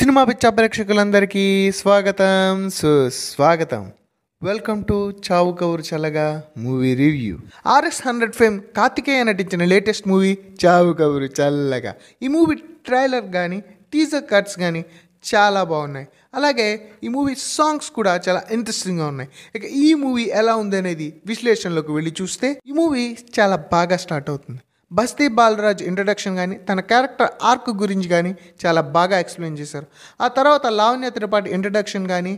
cinema పిచ్చ ప్రేక్షకులందరికీ స్వాగతం సుస్వాగతం welcome to Chavu Kaburu Challaga movie review RX hundred fame Karthikeya నటించిన లేటెస్ట్ మూవీ చావు కౌరు చల్లగా ఈ మూవీ ట్రైలర్ కానీ టీజర్ కట్స్ కానీ చాలా బాగున్నాయి అలాగే ఈ మూవీ సాంగ్స్ కూడా చాలా ఇంట్రెస్టింగ్గా ఉన్నాయి ఇక ఈ మూవీ ఎలా ఉంది అనేది విశ్లేషణలోకి వెళ్ళి చూస్తే ఈ మూవీ చాలా బాగా స్టార్ట్ అవుతుంది బస్తీ బాలరాజ్ ఇంట్రడక్షన్ కానీ తన క్యారెక్టర్ ఆర్క్ గురించి కానీ చాలా బాగా ఎక్స్ప్లెయిన్ చేశారు ఆ తర్వాత లావణ్య త్రిపాఠి ఇంట్రడక్షన్ కానీ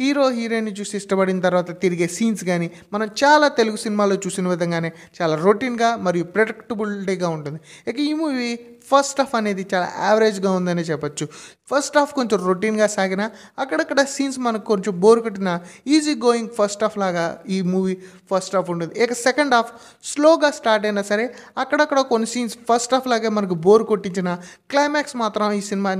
హీరో హీరోయిన్ చూసి ఇష్టపడిన తర్వాత తిరిగే సీన్స్ కానీ మనం చాలా తెలుగు సినిమాలో చూసిన విధంగానే చాలా రొటీన్గా మరియు ప్రిడిక్టబుల్గా ఉంటుంది ఇక ఈ మూవీ ఫస్ట్ హాఫ్ అనేది చాలా యావరేజ్గా ఉందని చెప్పొచ్చు ఫస్ట్ హాఫ్ కొంచెం రొటీన్గా సాగిన అక్కడక్కడ సీన్స్ మనకు కొంచెం బోర్ కొట్టిన ఈజీ గోయింగ్ ఫస్ట్ హాఫ్ లాగా ఈ మూవీ ఫస్ట్ హాఫ్ ఉంటుంది ఇక సెకండ్ హాఫ్ స్లోగా స్టార్ట్ అయినా సరే అక్కడక్కడ కొన్ని సీన్స్ ఫస్ట్ హాఫ్ లాగే మనకు బోర్ కొట్టించిన క్లైమాక్స్ మాత్రం ఈ సినిమా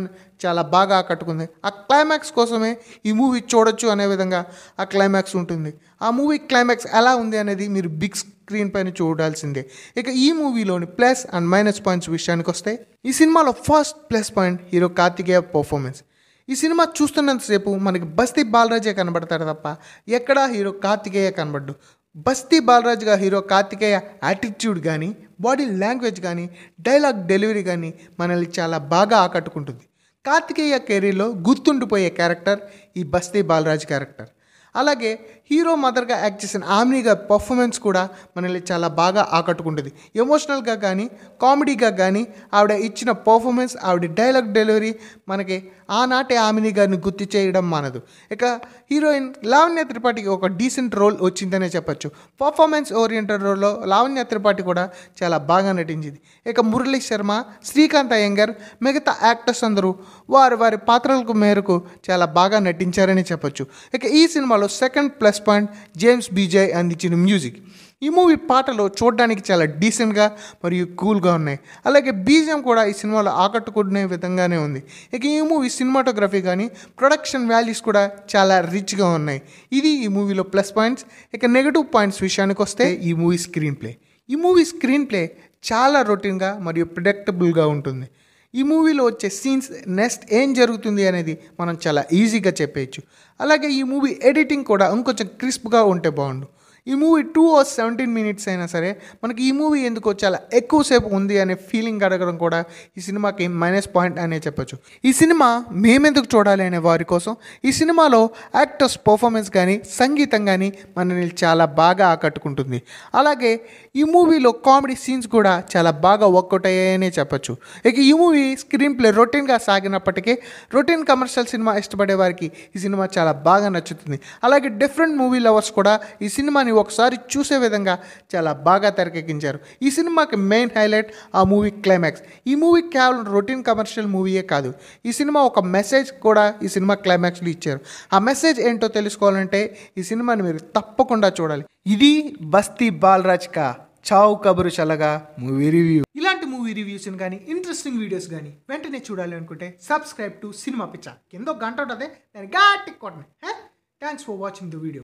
చాలా బాగా ఆకట్టుకుంది ఆ క్లైమాక్స్ కోసమే ఈ మూవీ చూడొచ్చు అనే విధంగా ఆ క్లైమాక్స్ ఉంటుంది ఆ మూవీ క్లైమాక్స్ ఎలా ఉంది అనేది మీరు బిగ్ స్క్రీన్ పైన చూడాల్సిందే ఇక ఈ మూవీలోని ప్లస్ అండ్ మైనస్ పాయింట్స్ విషయానికి వస్తే ఈ సినిమాలో first plus point hero Karthikeya performance ఈ సినిమా చూస్తున్నంతసేపు మనకి బస్తీ బాలరాజే కనబడతాడు తప్ప ఎక్కడా హీరో కార్తికేయ కనబడ్డు బస్తీ బాలరాజుగా హీరో కార్తికేయ యాటిట్యూడ్ కానీ బాడీ లాంగ్వేజ్ కానీ డైలాగ్ డెలివరీ కానీ మనల్ని చాలా బాగా ఆకట్టుకుంటుంది కార్తికేయ కెరీర్లో గుర్తుండిపోయే క్యారెక్టర్ ఈ బస్తీ బాలరాజ్ క్యారెక్టర్ అలాగే హీరో మదర్గా యాక్ట్ చేసిన ఆమ్ని గారి పర్ఫార్మెన్స్ కూడా మనల్ని చాలా బాగా ఆకట్టుకుంటుంది ఎమోషనల్గా కానీ కామెడీగా కానీ ఆవిడ ఇచ్చిన పర్ఫార్మెన్స్ ఆవిడ డైలాగ్ డెలివరీ మనకి ఆనాటి ఆమిని గారిని గుర్తు చేయడం మానదు ఇక హీరోయిన్ లావణ్య త్రిపాఠికి ఒక డీసెంట్ రోల్ వచ్చిందనే చెప్పచ్చు పర్ఫార్మెన్స్ ఓరియంటెడ్ రోల్లో లావణ్య త్రిపాఠి కూడా చాలా బాగా నటించింది ఇక మురళీ శర్మ శ్రీకాంత్ అయ్యంగర్ మిగతా యాక్టర్స్ అందరూ వారి వారి పాత్రలకు మేరకు చాలా బాగా నటించారని చెప్పచ్చు ఇక ఈ సినిమాలో second plus point James Bejoy అందించిన మ్యూజిక్ ఈ మూవీ పాటలు చూడడానికి చాలా డీసెంట్గా మరియు కూల్గా ఉన్నాయి అలాగే బీజియం కూడా ఈ సినిమాలో ఆకట్టుకునే విధంగానే ఉంది ఇక ఈ మూవీ సినిమాటోగ్రఫీ కానీ ప్రొడక్షన్ వాల్యూస్ కూడా చాలా రిచ్గా ఉన్నాయి ఇది ఈ మూవీలో ప్లస్ పాయింట్స్ ఇక నెగిటివ్ పాయింట్స్ విషయానికి వస్తే ఈ మూవీ స్క్రీన్ ప్లే ఈ మూవీ స్క్రీన్ ప్లే చాలా రొటీన్గా మరియు ప్రిడక్టబుల్గా ఉంటుంది ఈ మూవీలో వచ్చే సీన్స్ నెక్స్ట్ ఏం జరుగుతుంది అనేది మనం చాలా ఈజీగా చెప్పేయచ్చు అలాగే ఈ మూవీ ఎడిటింగ్ కూడా ఇంకొంచెం క్రిస్ప్గా ఉంటే బాగుండు ఈ movie two hours seventeen minutes అయినా సరే మనకి ఈ మూవీ ఎందుకో చాలా ఎక్కువసేపు ఉంది అనే ఫీలింగ్ అడగడం కూడా ఈ సినిమాకి మైనస్ పాయింట్ అనే చెప్పొచ్చు ఈ సినిమా మేమెందుకు చూడాలి అనే వారి కోసం ఈ సినిమాలో యాక్టర్స్ పర్ఫార్మెన్స్ కానీ సంగీతం కానీ మనల్ని చాలా బాగా ఆకట్టుకుంటుంది అలాగే ఈ మూవీలో కామెడీ సీన్స్ కూడా చాలా బాగా వర్కౌట్ అయ్యాయనే చెప్పొచ్చు ఇక ఈ మూవీ స్క్రీన్ ప్లే రొటీన్గా సాగినప్పటికీ రొటీన్ కమర్షియల్ సినిమా ఇష్టపడే వారికి ఈ సినిమా చాలా బాగా నచ్చుతుంది అలాగే డిఫరెంట్ మూవీ లవర్స్ కూడా ఈ సినిమాని ఒకసారి చూసే విధంగా చాలా బాగా తెరకెక్కించారు ఈ సినిమాకి మెయిన్ హైలైట్ ఆ మూవీ క్లైమాక్స్ ఈ మూవీ కేవలం రొటీన్ కమర్షియల్ మూవీయే కాదు ఈ సినిమా ఒక మెసేజ్ కూడా ఈ సినిమా క్లైమాక్స్లో ఇచ్చారు ఆ మెసేజ్ ఏంటో తెలుసుకోవాలంటే ఈ సినిమాని మీరు తప్పకుండా చూడాలి ఇది బస్తీ బాలరాజ్ కా చావు కబురు చల్లగా మూవీ రివ్యూ ఇలాంటి మూవీ రివ్యూస్ కానీ ఇంట్రెస్టింగ్ వీడియోస్ కానీ వెంటనే చూడాలి అనుకుంటే సబ్స్క్రైబ్ టు సినిమా పిచ్చ కింద గంట ఉంటుంది దాన్ని గట్టి కొట్టండి thanks for watching the video